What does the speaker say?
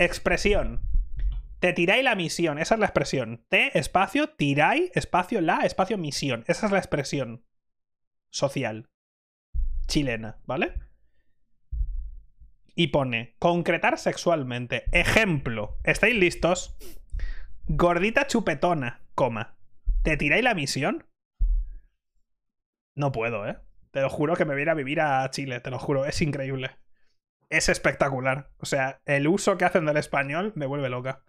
Expresión. Te tiráis la misión, esa es la expresión. Te, espacio, tiráis, espacio, la, espacio, misión. Esa es la expresión social chilena, ¿vale? Y pone, concretar sexualmente. Ejemplo, ¿estáis listos? Gordita chupetona, coma. ¿Te tiráis la misión? No puedo, ¿eh? Te lo juro que me voy a vivir a Chile, te lo juro, es increíble es espectacular. O sea, el uso que hacen del español me vuelve loca.